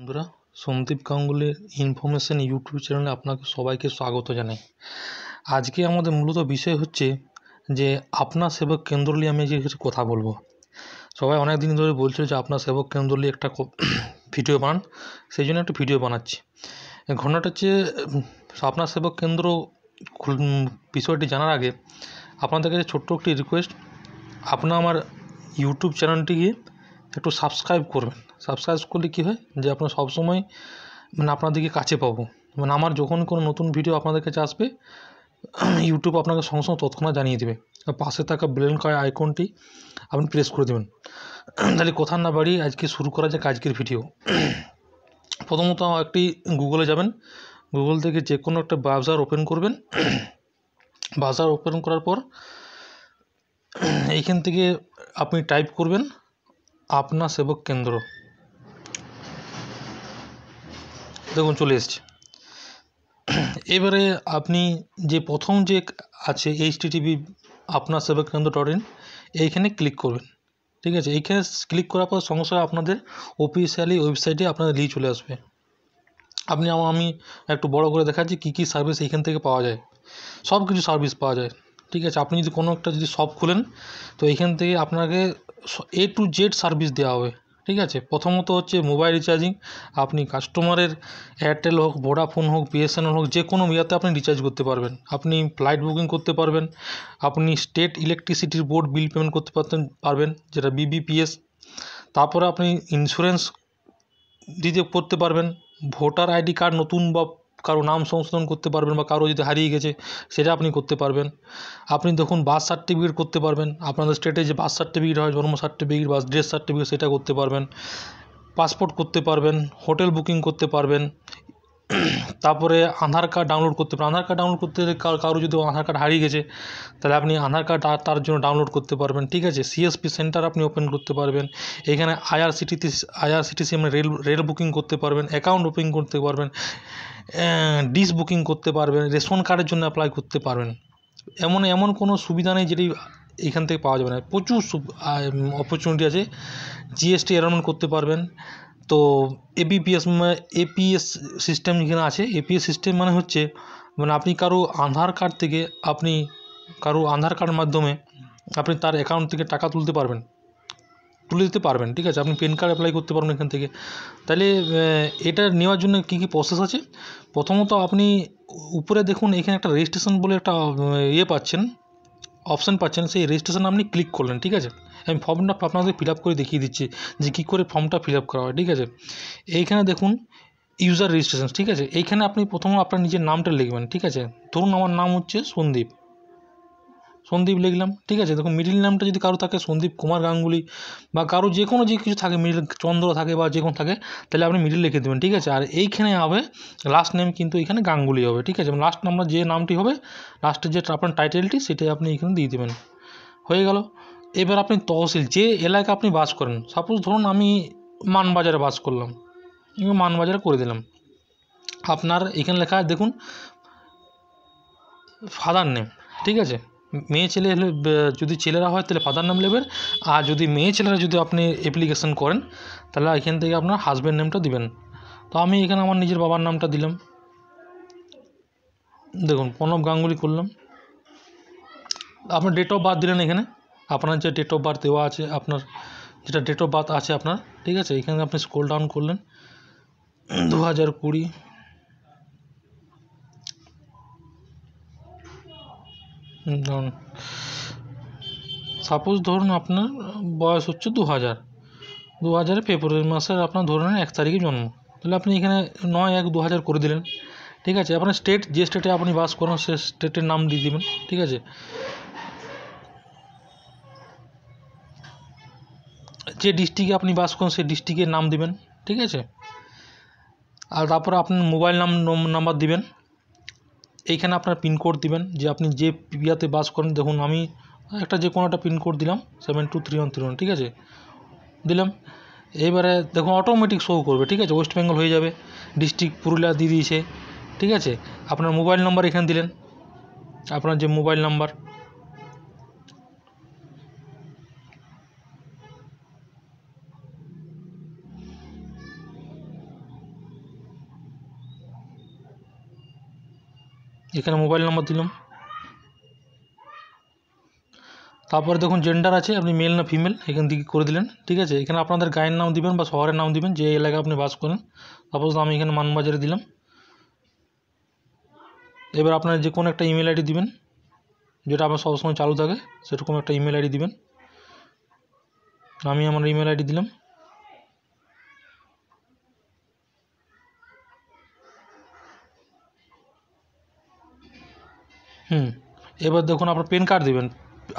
বন্ধুরা Sandeep গাঙ্গুলির information YouTube চ্যানেলে আপনাকে সবাইকে স্বাগত জানাই আজকে আমাদের মূলত বিষয় হচ্ছে যে আপনার সেবক কেন্দ্র নিয়ে আমি কিছু কথা বলবো সবাই অনেক দিন ধরে বলছিল যে আপনার সেবক কেন্দ্র নিয়ে একটা ভিডিও বানান সেই জন্য একটা ভিডিও বানাচ্ছি ঘটনাটা হচ্ছে আপনার সেবক কেন্দ্র বিষয়টি জানার আগে আপনাদের কাছে ছোট্ট একটি রিকোয়েস্ট আপনার আমার ইউটিউব চ্যানেলটিকে একটু সাবস্ক্রাইব করবেন সাবস্ক্রাইব করলে কী হয় যে আপনার সবসময় মানে আপনাদেরকে কাছে পাবো মানে আমার যখন কোনো নতুন ভিডিও আপনাদের কাছে আসবে ইউটিউব আপনাকে সঙ্গে সঙ্গে তৎক্ষণাৎ জানিয়ে দেবে পাশে থাকা ব্লেন কয় আইকনটি আপনি প্রেস করে দেবেন তাহলে কথা না বাড়ি আজকে শুরু করা যাক আজকের ভিডিও প্রথমত একটি গুগলে যাবেন গুগল থেকে যে কোনো একটা ব্রাউজার ওপেন করবেন ব্রাউজার ওপেন করার পর এইখান থেকে আপনি টাইপ করবেন আপনা সেবক কেন্দ্র দেখুন চলে এসছে এবারে আপনি যে প্রথম যে আছে এইচ টিভি আপনা সেবক কেন্দ্র ডট ইন এইখানে ক্লিক করবেন ঠিক আছে এইখানে ক্লিক করার পর সঙ্গে সঙ্গে আপনাদের অফিসিয়ালি ওয়েবসাইটে আপনাদের লিয়ে চলে আসবে আপনি আমি একটু বড় করে দেখাচ্ছি কী কী সার্ভিস এইখান থেকে পাওয়া যায় সব কিছু সার্ভিস পাওয়া যায় ঠিক আছে আপনি যদি কোনো একটা যদি শপ খোলেন তো এইখান থেকে আপনাকে এ টু জেড সার্ভিস দেওয়া হবে ঠিক আছে প্রথমত হচ্ছে মোবাইল রিচার্জিং আপনি কাস্টমারের এয়ারটেল হোক ভোডাফোন হোক বিএসএনএল হোক যে কোনো ইয়াতে আপনি রিচার্জ করতে পারবেন আপনি ফ্লাইট বুকিং করতে পারবেন আপনি স্টেট ইলেকট্রিসিটির বোর্ড বিল পেমেন্ট করতে পারতেন পারবেন যেটা বিবিপিএস তারপরে আপনি ইন্স্যুরেন্স দিতে করতে পারবেন ভোটার আইডি কার্ড নতুন বা কারো নাম সংশোধন করতে পারবেন বা কারো যদি হারিয়ে গেছে সেটা আপনি করতে পারবেন আপনি দেখুন বার্থ সার্টিফিকেট করতে পারবেন আপনাদের স্টেটে যে বার্থ সার্টিফিকেট হয় জন্ম সার্টিফিকেট বা ড্রেস সার্টিফিকেট সেটা করতে পারবেন পাসপোর্ট করতে পারবেন হোটেল বুকিং করতে পারবেন তারপরে আধার কার্ড ডাউনলোড করতে পারেন আধার কার্ড ডাউনলোড করতে কারো যদি আধার কার্ড হারিয়ে গেছে তাহলে আপনি আধার কার্ড তার জন্য ডাউনলোড করতে পারবেন ঠিক আছে সিএসপি সেন্টার আপনি ওপেন করতে পারবেন এখানে আইআরসিটিসি আইআরসিটিসি মানে রেল রেল বুকিং করতে পারবেন অ্যাকাউন্ট ওপেন করতে পারবেন ডিশ বুকিং করতে পারবেন রেশন কার্ডের জন্য অ্যাপ্লাই করতে পারবেন এমন এমন কোনো সুবিধা নেই যেটি এখান থেকে পাওয়া যাবে না প্রচুর অপরচুনিটি আছে জিএসটি অ্যারোনমেন্ট করতে পারবেন তো এবিপিএস এপিএস সিস্টেম যেখানে আছে এপিএস সিস্টেম মানে হচ্ছে মানে আপনি কারো আধার কার্ড থেকে আপনি কারো আধার কার্ডের মাধ্যমে আপনি তার অ্যাকাউন্ট থেকে টাকা তুলতে পারবেন তুলে দিতে পারবেন ঠিক আছে আপনি পেন কার্ড অ্যাপ্লাই করতে পারবেন এখান থেকে তাহলে এটা নেওয়ার জন্য কী কী প্রসেস আছে প্রথমত আপনি উপরে দেখুন এখানে একটা রেজিস্ট্রেশন বলে একটা ইয়ে পাচ্ছেন অপশান পাচ্ছেন সেই রেজিস্ট্রেশন আপনি ক্লিক করলেন ঠিক আছে আমি ফর্মটা আপনাদের ফিল করে দেখিয়ে দিচ্ছি যে কী করে ফর্মটা ফিল করা হয় ঠিক আছে এইখানে দেখুন ইউজার রেজিস্ট্রেশন ঠিক আছে এইখানে আপনি প্রথম আপনার নিজের নামটা লিখবেন ঠিক আছে ধরুন আমার নাম হচ্ছে সন্দীপ সন্দীপ লিখলাম ঠিক আছে দেখুন মিডিল নামটা যদি কারো থাকে সন্দীপ কুমার গাঙ্গুলি বা কারো যে কোনো যে কিছু থাকে মিডিল চন্দ্র থাকে বা যে কোনো থাকে তাহলে আপনি মিডিল লিখে দেবেন ঠিক আছে আর এইখানে হবে লাস্ট নেম কিন্তু এখানে গাঙ্গুলি হবে ঠিক আছে লাস্ট নাম্বার যে নামটি হবে লাস্টের যে আপনার টাইটেলটি সেটাই আপনি এখানে দিয়ে দেবেন হয়ে গেল এবার আপনি তহসিল যে এলাকা আপনি বাস করেন সাপোজ ধরুন আমি মানবাজারে বাস করলাম মানবাজারে করে দিলাম আপনার এখানে লেখা দেখুন ফাদার নেম ঠিক আছে মেয়ে ছেলে হলে যদি ছেলেরা হয় তাহলে ফাদার নাম নেবেন আর যদি মেয়ে ছেলেরা যদি আপনি অ্যাপ্লিকেশন করেন তাহলে এখান থেকে আপনার হাজব্যান্ড নেমটা দিবেন তো আমি এখানে আমার নিজের বাবার নামটা দিলাম দেখুন প্রণব গাঙ্গুলি করলাম আপনার ডেট অফ বার্থ দিলেন এখানে আপনার যে ডেট অফ বার্থ দেওয়া আছে আপনার যেটা ডেট অফ বার্থ আছে আপনার ঠিক আছে এখানে আপনি স্ক্রোল ডাউন করলেন দু হাজার কুড়ি ধরুন সাপোজ ধরুন আপনার বয়স হচ্ছে দু হাজার দু হাজারে ফেব্রুয়ারি মাসের আপনার ধরে নেন এক তারিখে জন্ম তাহলে আপনি এখানে নয় এক দু হাজার করে দিলেন ঠিক আছে আপনার স্টেট যে স্টেটে আপনি বাস করেন সে স্টেটের নাম দিয়ে দেবেন ঠিক আছে যে ডিস্ট্রিক্টে আপনি বাস করেন সে ডিস্ট্রিক্টের নাম দিবেন ঠিক আছে আর তারপরে আপনার মোবাইল নাম নাম্বার দিবেন এইখানে আপনার পিনকোড দিবেন যে আপনি যে ইয়াতে বাস করেন দেখুন আমি একটা যে কোনো একটা পিনকোড দিলাম seven two three one three one ঠিক আছে দিলাম এবারে দেখুন অটোমেটিক শো করবে ঠিক আছে ওয়েস্ট বেঙ্গল হয়ে যাবে ডিস্ট্রিক্ট পুরুলিয়া দিয়ে দিয়েছে ঠিক আছে আপনার মোবাইল নাম্বার এখানে দিলেন আপনার যে মোবাইল নাম্বার এখানে মোবাইল নাম্বার দিলাম তারপরে দেখুন জেন্ডার আছে আপনি মেল না ফিমেল এখান থেকে করে দিলেন ঠিক আছে এখানে আপনাদের গায়ের নাম দিবেন বা শহরের নাম দিবেন যে এলাকায় আপনি বাস করেন সাপোজ আমি এখানে মানবাজারে দিলাম এবার আপনার যে কোনো একটা ইমেল আইডি দিবেন যেটা আমার সবসময় চালু থাকে সেরকম একটা ইমেল আইডি দিবেন আমি আমার ইমেল আইডি দিলাম হুম এবার দেখুন আপনার পেন কার্ড দেবেন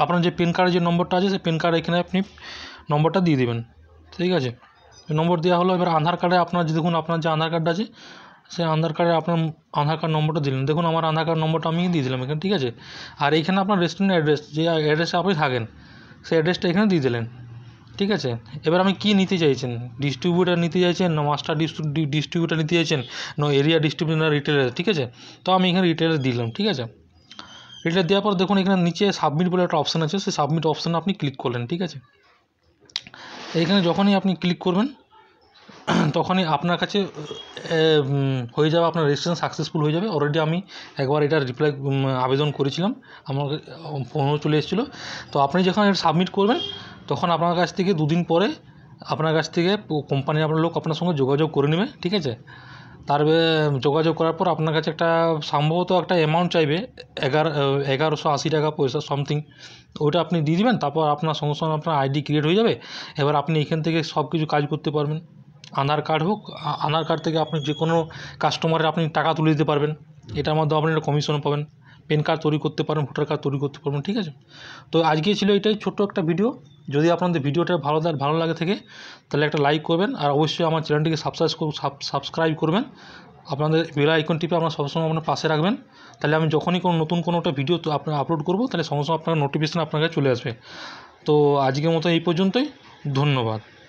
আপনার যে পেন কার্ডের যে নম্বরটা আছে সেই পেন কার্ড এখানে আপনি নম্বরটা দিয়ে দেবেন ঠিক আছে নম্বর দেওয়া হলো এবার আধার কার্ডে আপনার যে দেখুন আপনার যে আধার কার্ড আছে সেই আধার কার্ডে আপনার আধার কার্ড নম্বরটা দিলেন দেখুন আমার আধার কার্ড নম্বরটা আমি দিয়ে দিলাম এখানে ঠিক আছে আর এইখানে আপনার রেস্টুরেন্ট অ্যাড্রেস যে অ্যাড্রেসে আপনি থাকেন সেই অ্যাড্রেসটা এখানে দিয়ে দিলেন ঠিক আছে এবার আমি কী নিতে চাইছেন ডিস্ট্রিবিউটার নিতে চাইছেন না মাস্টার ডিস্ট্রিবিউটার নিতে চাইছেন না এরিয়া ডিস্ট্রিবিউটার রিটেলার ঠিক আছে তো আমি এখানে রিটেলার দিলাম ঠিক আছে এটা দেওয়ার পর দেখুন এখানে নিচে সাবমিট বলে একটা অপশান আছে সেই সাবমিট অপশানে আপনি ক্লিক করলেন ঠিক আছে এখানে যখনই আপনি ক্লিক করবেন তখনই আপনার কাছে হয়ে যাবে আপনার রেজিস্ট্রেশন সাকসেসফুল হয়ে যাবে অলরেডি আমি একবার এটা রিপ্লাই আবেদন করেছিলাম আমার ফোনও চলে এসেছিলো তো আপনি যখন এটা সাবমিট করবেন তখন আপনার কাছ থেকে দুদিন পরে আপনার কাছ থেকে কোম্পানির আপনার লোক আপনার সঙ্গে যোগাযোগ করে নেবে ঠিক আছে তার যোগাযোগ করার পর আপনার কাছে একটা সম্ভবত একটা অ্যামাউন্ট চাইবে এগারো এগারোশো আশি টাকা পয়সা সামথিং ওইটা আপনি দিয়ে দেবেন তারপর আপনার সঙ্গে সঙ্গে আপনার আইডি ক্রিয়েট হয়ে যাবে এবার আপনি এখান থেকে সব কিছু কাজ করতে পারবেন আধার কার্ড হোক আধার কার্ড থেকে আপনি যে কোনো কাস্টমারের আপনি টাকা তুলে দিতে পারবেন এটার মাধ্যমে আপনি একটা কমিশন পাবেন পেন কার্ড তৈরি করতে পারেন ভোটার কার্ড তৈরি করতে পারবেন ঠিক আছে তো আজকে ছিল এটাই ছোট্ট একটা ভিডিও যদি আপনাদের ভিডিওটা ভালো ভালো লাগে থেকে তাহলে একটা লাইক করবেন আর অবশ্যই আমার চ্যানেলটিকে সাবস্ক্রাইব সাবস্ক্রাইব করবেন আপনাদের বেল আইকন টিপে আপনার সবসময় আপনার পাশে রাখবেন তাহলে আমি যখনই কোনো নতুন কোনো একটা ভিডিও আপনার আপলোড করবো তাহলে সমস্ত আপনার নোটিফিকেশান আপনার কাছে চলে আসবে তো আজকের মতো এই পর্যন্তই ধন্যবাদ